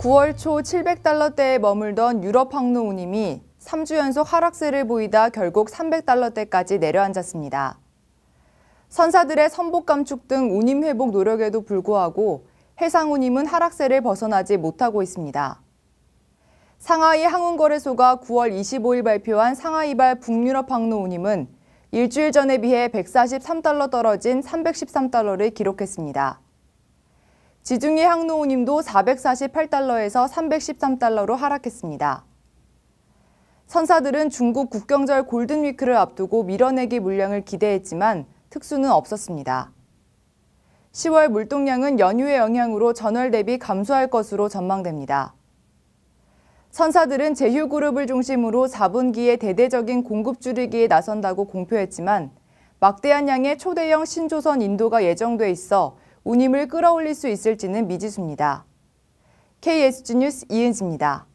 9월 초 700달러대에 머물던 유럽 항노운임이 3주 연속 하락세를 보이다 결국 300달러대까지 내려앉았습니다. 선사들의 선복 감축 등 운임 회복 노력에도 불구하고 해상 운임은 하락세를 벗어나지 못하고 있습니다. 상하이 항운거래소가 9월 25일 발표한 상하이발 북유럽 항로 운임은 일주일 전에 비해 143달러 떨어진 313달러를 기록했습니다. 지중해 항로운임도 448달러에서 313달러로 하락했습니다. 선사들은 중국 국경절 골든위크를 앞두고 밀어내기 물량을 기대했지만 특수는 없었습니다. 10월 물동량은 연휴의 영향으로 전월 대비 감소할 것으로 전망됩니다. 선사들은 제휴그룹을 중심으로 4분기에 대대적인 공급 줄이기에 나선다고 공표했지만 막대한 양의 초대형 신조선 인도가 예정돼 있어 운임을 끌어올릴 수 있을지는 미지수입니다. KSG 뉴스 이은지입니다.